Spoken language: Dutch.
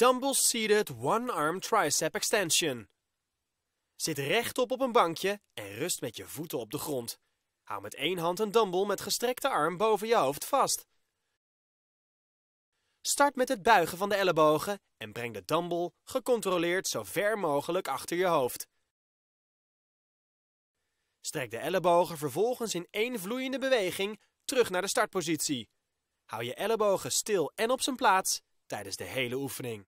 dumbbell-seated one-arm tricep extension. Zit rechtop op een bankje en rust met je voeten op de grond. Hou met één hand een dumbbell met gestrekte arm boven je hoofd vast. Start met het buigen van de ellebogen en breng de dumbbell gecontroleerd zo ver mogelijk achter je hoofd. Strek de ellebogen vervolgens in één vloeiende beweging terug naar de startpositie. Hou je ellebogen stil en op zijn plaats tijdens de hele oefening.